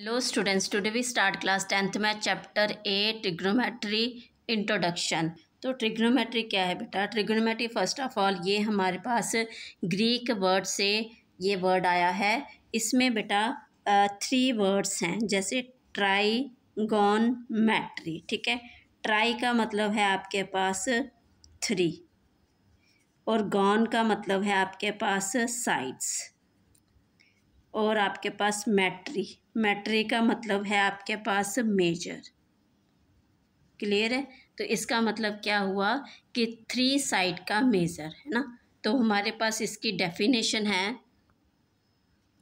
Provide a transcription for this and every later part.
hello students today we start class tenth में chapter a trigonometry introduction तो trigonometry क्या है बेटा ट्रिग्नोमेट्री फर्स्ट ऑफ ऑल ये हमारे पास ग्रीक वर्ड से ये वर्ड आया है इसमें बेटा थ्री वर्ड्स हैं जैसे ट्राई गॉन मैट्री ठीक है ट्राई का मतलब है आपके पास थ्री और गॉन का मतलब है आपके पास साइड्स और आपके पास मैट्री मैट्री का मतलब है आपके पास मेजर क्लियर है तो इसका मतलब क्या हुआ कि थ्री साइड का मेज़र है ना तो हमारे पास इसकी डेफिनेशन है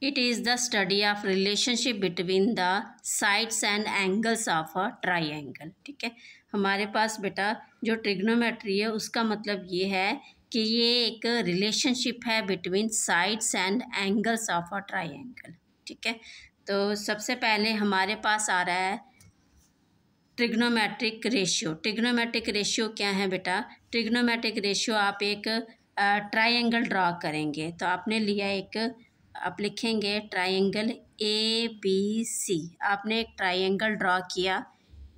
it is the study of relationship between the sides and angles of a triangle ठीक है हमारे पास बेटा जो ट्रिग्नोमेट्री है उसका मतलब ये है कि ये एक रिलेशनशिप है between sides and angles of a triangle ठीक है तो सबसे पहले हमारे पास आ रहा है ट्रिग्नोमेट्रिक रेशियो ट्रिग्नोमेट्रिक रेशियो क्या है बेटा ट्रिग्नोमेट्रिक रेशियो आप एक ट्राइंगल ड्रॉ करेंगे तो आपने लिया एक आप लिखेंगे ट्राइंगल ए बी सी आपने एक ट्राइंगल ड्रा किया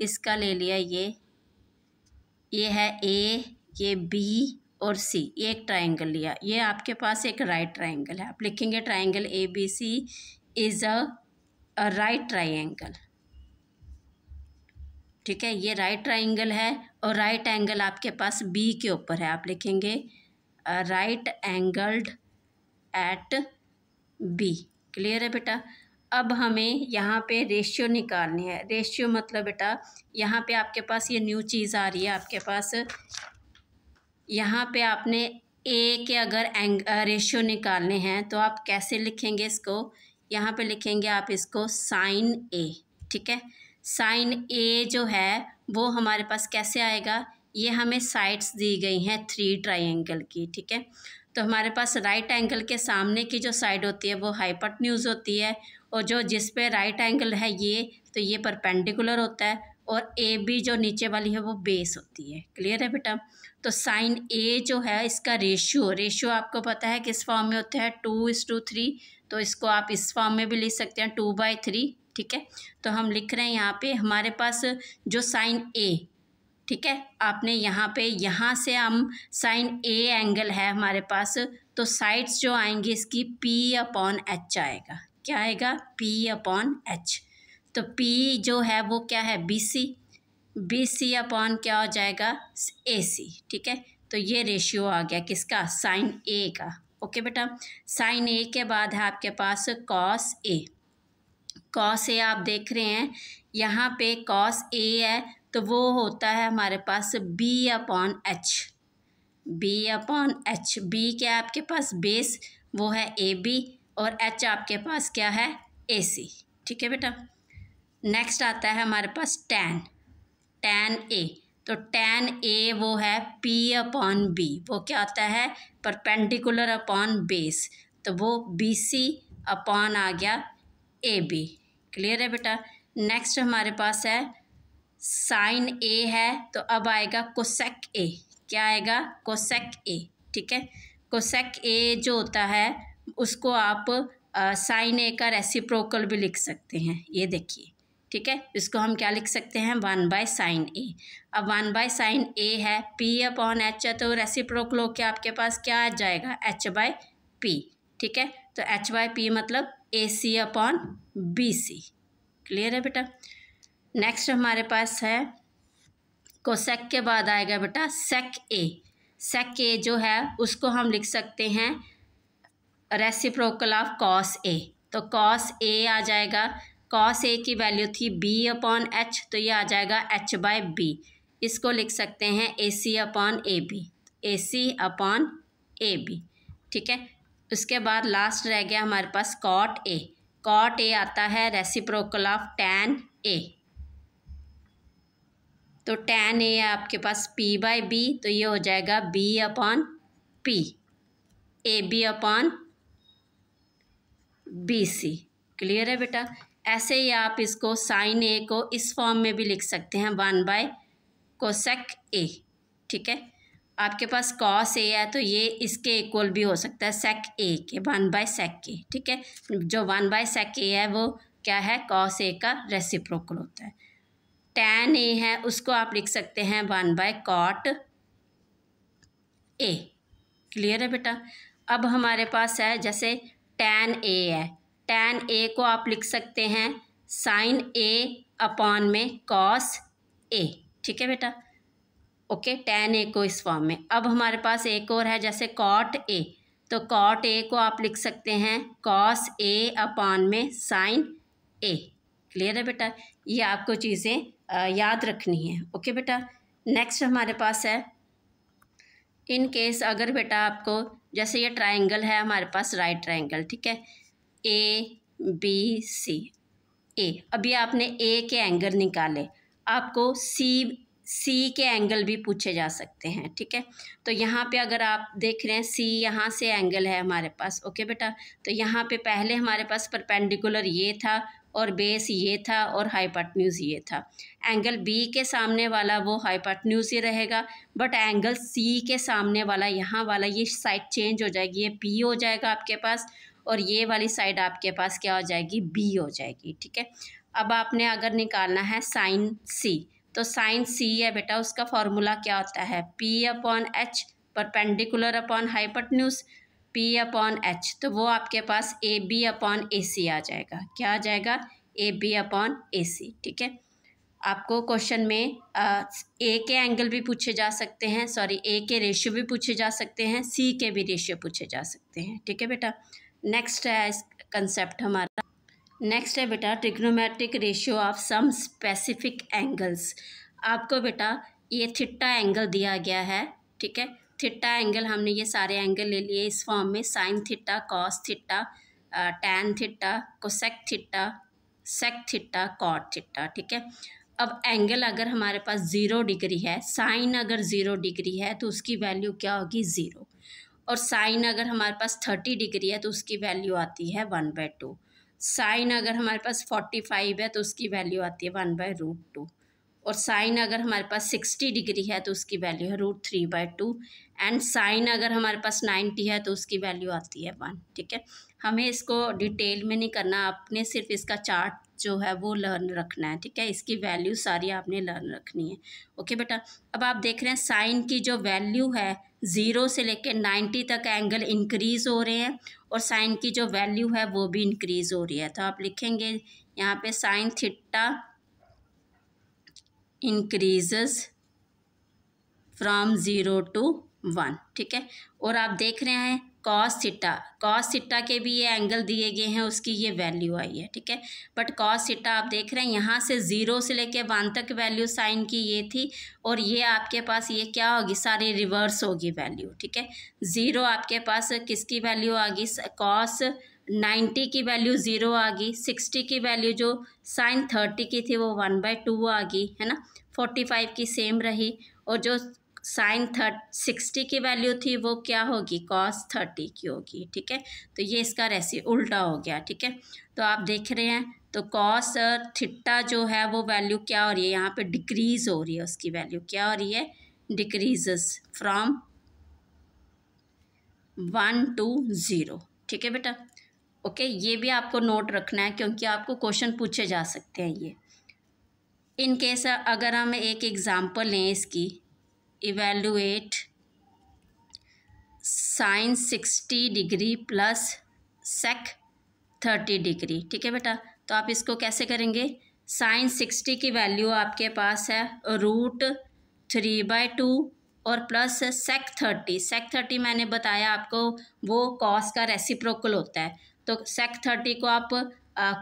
इसका ले लिया ये ये है ए ये बी और सी ये एक ट्राइंगल लिया ये आपके पास एक राइट ट्राइंगल है आप लिखेंगे triangle A B C is a right triangle ठीक है ये राइट ट्राइंगल है और राइट एंगल आपके पास बी के ऊपर है आप लिखेंगे right angled at B clear है बेटा अब हमें यहाँ पे रेशियो निकालनी है रेशियो मतलब बेटा यहाँ पे आपके पास ये न्यू चीज़ आ रही है आपके पास यहाँ पे आपने ए के अगर एंग रेशियो निकालने हैं तो आप कैसे लिखेंगे इसको यहाँ पे लिखेंगे आप इसको साइन ए ठीक है साइन ए जो है वो हमारे पास कैसे आएगा ये हमें साइड्स दी गई हैं थ्री ट्राइंगल की ठीक है तो हमारे पास राइट एंगल के सामने की जो साइड होती है वो हाइपट होती है और जो जिस पे राइट एंगल है ये तो ये परपेंडिकुलर होता है और ए बी जो नीचे वाली है वो बेस होती है क्लियर है बेटा तो साइन ए जो है इसका रेशियो रेशियो आपको पता है किस फॉर्म में होता है टू इस टू थ्री तो इसको आप इस फॉर्म में भी लिख सकते हैं टू बाई थ्री ठीक है तो हम लिख रहे हैं यहाँ पे हमारे पास जो साइन ए ठीक है आपने यहाँ पे यहाँ से हम साइन ए एंगल है हमारे पास तो साइड्स जो आएंगी इसकी पी अपॉन एच आएगा क्या आएगा पी अपॉन एच तो पी जो है वो क्या है B C B C upon क्या हो जाएगा ए सी ठीक है तो ये रेशियो आ गया किसका साइन ए का ओके बेटा साइन ए के बाद है आपके पास कॉस ए कॉस ए आप देख रहे हैं यहाँ पे कॉस ए है तो वो होता है हमारे पास B upon H B upon H B क्या है आपके पास बेस वो है ए बी और एच आपके पास क्या है ए सी ठीक है बेटा नेक्स्ट आता है हमारे पास टेन टेन ए तो टेन ए वो है पी अपॉन बी वो क्या होता है परपेंडिकुलर अपॉन बेस तो वो बी सी अपॉन आ गया ए बी क्लियर है बेटा नेक्स्ट हमारे पास है साइन ए है तो अब आएगा कोसेक ए क्या आएगा कोसेक ए ठीक है कोसेक ए जो होता है उसको आप साइन ए का रेसिप्रोकल भी लिख सकते हैं ये देखिए ठीक है इसको हम क्या लिख सकते हैं वन बाय साइन ए अब वन बाय साइन ए है पी अपॉन एच है तो रेसिप्रोक लो के आपके पास क्या आ जाएगा एच बाय पी ठीक है तो एच बाय पी मतलब A C upon B C clear है बेटा नेक्स्ट हमारे पास है कोसेक के बाद आएगा बेटा सेक ए सेक ए जो है उसको हम लिख सकते हैं रेसिप्रोकल ऑफ कॉस ए तो कॉस ए आ जाएगा कॉस ए की वैल्यू थी बी अपॉन एच तो ये आ जाएगा एच बाय बी इसको लिख सकते हैं A C upon A B A C upon A B ठीक है उसके बाद लास्ट रह गया हमारे पास कॉट ए कॉट ए आता है रेसिप्रोकल ऑफ टैन ए तो टैन ए है आपके पास पी बाय बी तो ये हो जाएगा B upon P A B upon B C clear है बेटा ऐसे ही आप इसको साइन ए को इस फॉर्म में भी लिख सकते हैं वन बाय कोसेक ए ठीक है आपके पास कॉस ए है तो ये इसके इक्वल भी हो सकता है सेक ए के वन बाय सेक ए ठीक है जो वन बाय सेक ए है वो क्या है कॉस ए का रेसिप्रोकल होता है टैन ए है उसको आप लिख सकते हैं one by cot A clear है बेटा अब हमारे पास है जैसे टैन ए है टेन ए को आप लिख सकते हैं साइन ए अपॉन में कॉस ए ठीक है बेटा ओके टेन ए को इस फॉर्म में अब हमारे पास एक और है जैसे कॉट ए तो कॉट ए को आप लिख सकते हैं कॉस ए अपॉन में साइन ए क्लियर है बेटा ये आपको चीज़ें याद रखनी है ओके बेटा नेक्स्ट हमारे पास है इन केस अगर बेटा आपको जैसे ये ट्राइंगल है हमारे पास राइट ट्राइंगल ठीक है ए बी सी ए अभी आपने ए के एंगल निकाले आपको सी सी के एंगल भी पूछे जा सकते हैं ठीक है तो यहाँ पे अगर आप देख रहे हैं सी यहाँ से एंगल है हमारे पास ओके बेटा तो यहाँ पे पहले हमारे पास परपेंडिकुलर ये था और बेस ये था और हाइपाटन्यूज़ ये था एंगल बी के सामने वाला वो हाइपाटन्यूज़ ही रहेगा बट एंगल सी के सामने वाला यहाँ वाला ये साइड चेंज हो जाएगी ये पी हो जाएगा आपके पास और ये वाली साइड आपके पास क्या हो जाएगी बी हो जाएगी ठीक है अब आपने अगर निकालना है साइन सी तो साइन सी है बेटा उसका फॉर्मूला क्या होता है P upon H perpendicular upon hypotenuse P upon H तो वो आपके पास ए बी अपॉन ए सी आ जाएगा क्या आ जाएगा ए बी अपॉन ए सी ठीक है आपको क्वेश्चन में ए के एंगल भी पूछे जा सकते हैं सॉरी ए के रेशियो भी पूछे जा सकते हैं सी के भी रेशियो पूछे जा सकते हैं ठीक है बेटा नेक्स्ट है कंसेप्ट हमारा नेक्स्ट है बेटा trigonometric ratio of some specific angles आपको बेटा ये थिट्टा एंगल दिया गया है ठीक है थिट्टा एंगल हमने ये सारे एंगल ले लिए इस फॉर्म में sine theta cos theta tan theta cosec theta sec theta cot theta ठीक है अब एंगल अगर हमारे पास ज़ीरो डिग्री है साइन अगर ज़ीरो डिग्री है तो उसकी वैल्यू क्या होगी ज़ीरो और साइन अगर हमारे पास थर्टी डिग्री है तो उसकी वैल्यू आती है वन बाय टू साइन अगर हमारे पास फोर्टी फाइव है तो उसकी वैल्यू आती है वन बाय रूट टू और साइन अगर हमारे पास सिक्सटी डिग्री है तो उसकी वैल्यू है root three by two and sine अगर हमारे पास नाइन्टी है तो उसकी वैल्यू आती है वन ठीक है हमें इसको डिटेल में नहीं करना आपने सिर्फ इसका चार्ट जो है वो लर्न रखना है ठीक है इसकी वैल्यू सारी आपने लर्न रखनी है ओके बेटा अब आप देख रहे हैं साइन की जो वैल्यू है ज़ीरो से लेकर नाइन्टी तक एंगल इंक्रीज़ हो रहे हैं और साइन की जो वैल्यू है वो भी इंक्रीज़ हो रही है तो आप लिखेंगे यहाँ पे sine theta increases from zero to one ठीक है और आप देख रहे हैं कॉस सिटा कॉस सिटा के भी ये एंगल दिए गए हैं उसकी ये वैल्यू आई है ठीक है बट कॉस सिटा आप देख रहे हैं यहाँ से ज़ीरो से लेके वन तक वैल्यू साइन की ये थी और ये आपके पास ये क्या होगी सारी रिवर्स होगी वैल्यू ठीक है ज़ीरो आपके पास किसकी वैल्यू आ गई कॉस नाइन्टी की वैल्यू ज़ीरो आ गई सिक्सटी की वैल्यू जो साइन थर्टी की थी वो वन बाई टू आ गई है ना फोर्टी फाइव की सेम रही और जो साइन थर्ट सिक्सटी की वैल्यू थी वो क्या होगी कॉस थर्टी की होगी ठीक है तो ये इसका रेसी उल्टा हो गया ठीक है तो आप देख रहे हैं तो कॉस थिट्टा जो है वो वैल्यू क्या हो रही है यहाँ पे डिक्रीज़ हो रही है उसकी वैल्यू क्या हो रही है decreases from one to zero ठीक है बेटा ओके ये भी आपको नोट रखना है क्योंकि आपको क्वेश्चन पूछे जा सकते हैं ये इन केस अगर हम एक एग्ज़ाम्पल लें इसकी evaluate sine sixty degree plus sec thirty degree ठीक है बेटा तो आप इसको कैसे करेंगे साइन सिक्सटी की वैल्यू आपके पास है रूट थ्री बाय टू और plus sec thirty sec thirty मैंने बताया आपको वो कॉस का रेसिप्रोकल होता है तो सेक थर्टी को आप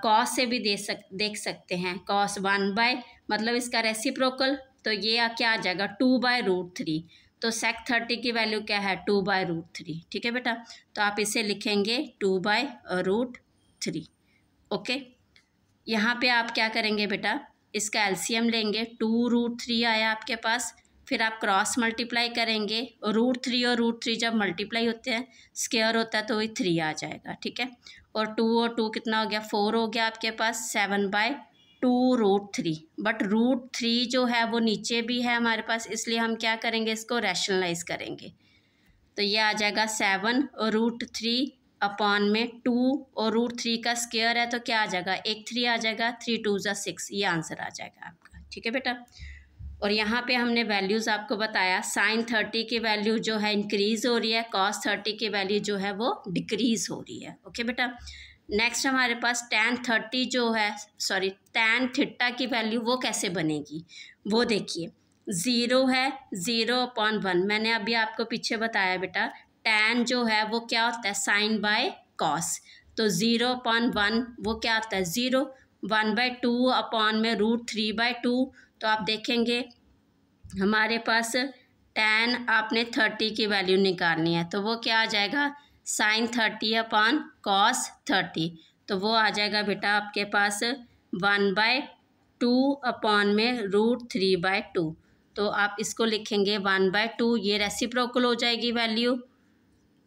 कॉस से भी दे सक देख सकते हैं कॉस वन बाय मतलब इसका रेसिप्रोकल तो ये क्या आ जाएगा टू बाय रूट थ्री तो सेक थर्टी की वैल्यू क्या है टू बाय रूट थ्री ठीक है बेटा तो आप इसे लिखेंगे two by root three okay यहाँ पे आप क्या करेंगे बेटा इसका एलसीएम लेंगे टू रूट थ्री आया आपके पास फिर आप क्रॉस मल्टीप्लाई करेंगे रूट थ्री और रूट थ्री जब मल्टीप्लाई होते हैं स्केयर होता है तो वही थ्री आ जाएगा ठीक है और टू और टू कितना हो गया फोर हो गया आपके पास seven by two root three but root three जो है वो नीचे भी है हमारे पास इसलिए हम क्या करेंगे इसको रैशनलाइज करेंगे तो ये आ जाएगा सेवन और रूट थ्री अपॉन में टू और रूट थ्री का स्केयर है तो क्या आ जाएगा एक थ्री आ जाएगा थ्री टू ज़ा सिक्स ये आंसर आ जाएगा आपका ठीक है बेटा और यहाँ पे हमने वैल्यूज़ आपको बताया साइन थर्टी की वैल्यू जो है इंक्रीज़ हो रही है कॉस थर्टी की वैल्यू जो है वो डिक्रीज़ हो रही है ओके बेटा नेक्स्ट हमारे पास टैन थर्टी जो है सॉरी टैन थिट्टा की वैल्यू वो कैसे बनेगी वो देखिए ज़ीरो है ज़ीरो अपॉन वन मैंने अभी आपको पीछे बताया बेटा टैन जो है वो क्या होता है साइन बाय कॉस तो ज़ीरो अपॉन वन वो क्या होता है zero one by two upon में रूट थ्री बाय टू तो आप देखेंगे हमारे पास टेन आपने थर्टी की वैल्यू निकालनी है तो वो क्या आ जाएगा sine thirty upon cos thirty तो वो आ जाएगा बेटा आपके पास वन बाय टू अपॉन में रूट थ्री बाय टू तो आप इसको लिखेंगे वन बाय टू ये रेसिप्रोकल हो जाएगी वैल्यू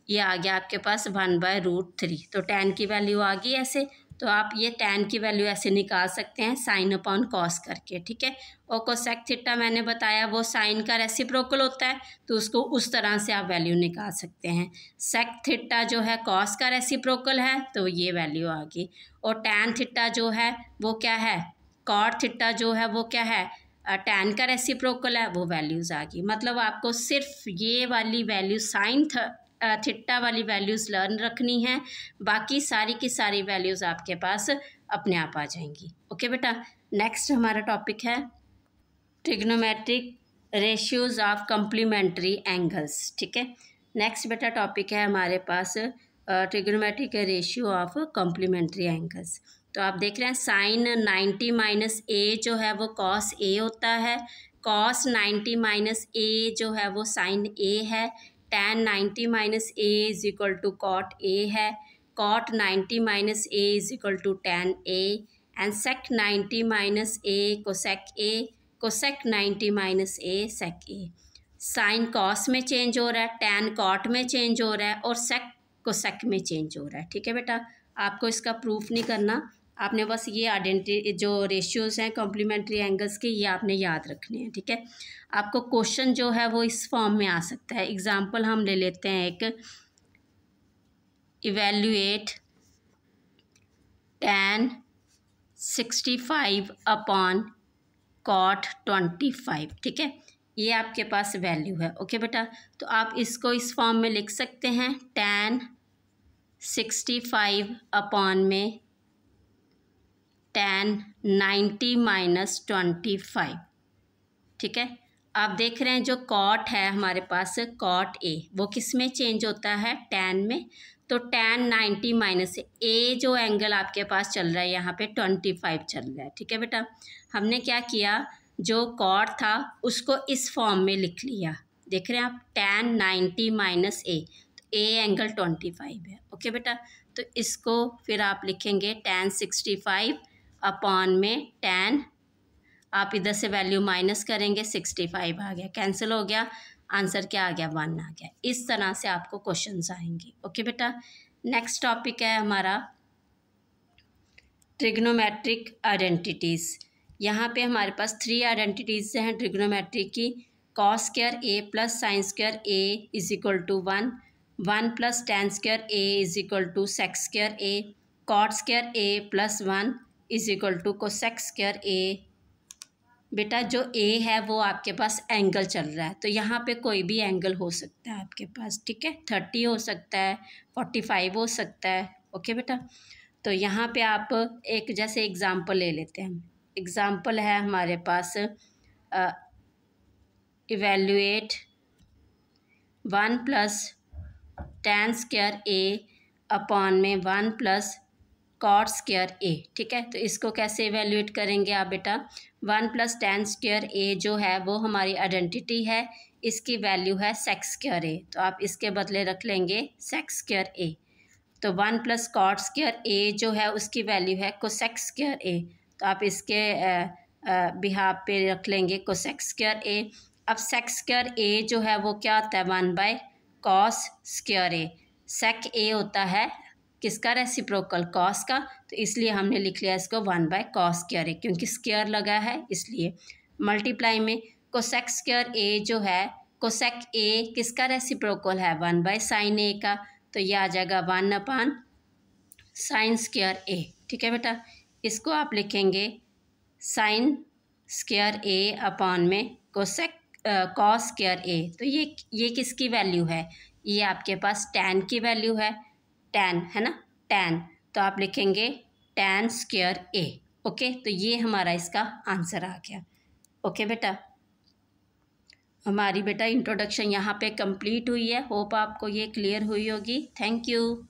ये आ गया आपके पास वन बाय रूट थ्री तो टेन की वैल्यू आ गई ऐसे तो आप ये टेन की वैल्यू ऐसे निकाल सकते हैं साइन अपॉन कॉस करके ठीक है और कोसेक थीटा मैंने बताया वो साइन का रेसिप्रोकल होता है तो उसको उस तरह से आप वैल्यू निकाल सकते हैं सेक थीटा जो है कॉस का रेसिप्रोकल है तो ये वैल्यू आ गई और टेन थीटा जो है वो क्या है कॉट थीटा जो है वो क्या है टेन का रेसिप्रोकल है वो वैल्यूज़ आ गई मतलब आपको सिर्फ ये वाली वैल्यू साइन थिट्टा वाली वैल्यूज़ लर्न रखनी है बाकी सारी की सारी वैल्यूज़ आपके पास अपने आप आ जाएंगी ओके बेटा नेक्स्ट हमारा टॉपिक है trigonometric ratios of complementary angles ठीक है नेक्स्ट बेटा टॉपिक है हमारे पास trigonometric ratio of complementary angles तो आप देख रहे हैं साइन नाइन्टी माइनस ए जो है वो कॉस ए होता है कॉस नाइन्टी माइनस ए जो है वो साइन ए है tan ninety minus A is equal to cot A है cot ninety minus A is equal to tan A and sec ninety minus A cosec A cosec ninety minus A sec A sine cos में change हो रहा है tan cot में change हो रहा है और सेक कोसेक में चेंज हो रहा है ठीक है बेटा आपको इसका प्रूफ नहीं करना आपने बस ये आइडेंटी जो रेशियोज़ हैं कॉम्प्लीमेंट्री एंगल्स के ये आपने याद रखने हैं ठीक है आपको क्वेश्चन जो है वो इस फॉर्म में आ सकता है एग्ज़ाम्पल हम ले लेते हैं एक evaluate tan sixty five upon cot twenty five ठीक है ये आपके पास वैल्यू है ओके बेटा तो आप इसको इस फॉर्म में लिख सकते हैं टेन सिक्सटी फाइव अपॉन में tan ninety minus twenty five ठीक है आप देख रहे हैं जो कॉट है हमारे पास कॉट ए वो किस में चेंज होता है टेन में तो टेन नाइन्टी माइनस ए जो एंगल आपके पास चल रहा है यहाँ पे ट्वेंटी फाइव चल रहा है ठीक है बेटा हमने क्या किया जो कॉट था उसको इस फॉर्म में लिख लिया देख रहे हैं आप टेन नाइन्टी माइनस ए तो ए एंगल ट्वेंटी फाइव है ओके बेटा तो इसको फिर आप लिखेंगे टेन सिक्सटी फाइव अपॉन में टेन आप इधर से वैल्यू माइनस करेंगे सिक्सटी फाइव आ गया कैंसिल हो गया आंसर क्या आ गया वन आ गया इस तरह से आपको क्वेश्चंस आएंगे ओके बेटा नेक्स्ट टॉपिक है हमारा ट्रिग्नोमेट्रिक आइडेंटिटीज़ यहाँ पे हमारे पास थ्री आइडेंटिटीज़ हैं ट्रिग्नोमेट्रिक की cos square A plus sine square A is equal to one one plus tan square A is equal to sec square A cot square A plus one is equal to cosec square A बेटा जो ए है वो आपके पास angle चल रहा है तो यहाँ पे कोई भी एंगल हो सकता है आपके पास ठीक है थर्टी हो सकता है फोर्टी फाइव हो सकता है ओके बेटा तो यहाँ पे आप एक जैसे एग्ज़ाम्पल ले लेते हैं एग्ज़ाम्पल है हमारे पास evaluate one plus tan square A upon में one plus cot square A ठीक है तो इसको कैसे एवेल्यूएट करेंगे आप बेटा one plus tan square A जो है वो हमारी आइडेंटिटी है इसकी वैल्यू है सेक्स स्क्र ए तो आप इसके बदले रख लेंगे सेक्स स्क्र ए तो one plus cot square A जो है उसकी वैल्यू है कोसेक्स स्क्र ए तो आप इसके बिहाब पे रख लेंगे कोसेक्स स्क्र ए अब सेक्स स्क्र ए जो है वो क्या होता है one by cos square A sec A होता है किसका रेसिप्रोकल कॉस का तो इसलिए हमने लिख लिया इसको one by cos square A क्योंकि स्केयर लगा है इसलिए मल्टीप्लाई में कोसेक स्केयर ए जो है कोसेक ए किसका रेसिप्रोकल है वन बाय साइन ए का तो यह आ जाएगा one upon sine square A ठीक है बेटा इसको आप लिखेंगे साइन स्केयर ए अपॉन में कोसेक कॉस स्केयर ए तो ये ये किसकी वैल्यू है ये आपके पास टेन की वैल्यू है टेन है ना टेन तो आप लिखेंगे टेन स्क्र ए ओके तो ये हमारा इसका आंसर आ गया ओके बेटा हमारी बेटा इंट्रोडक्शन यहाँ पे कंप्लीट हुई है होप आपको ये क्लियर हुई होगी थैंक यू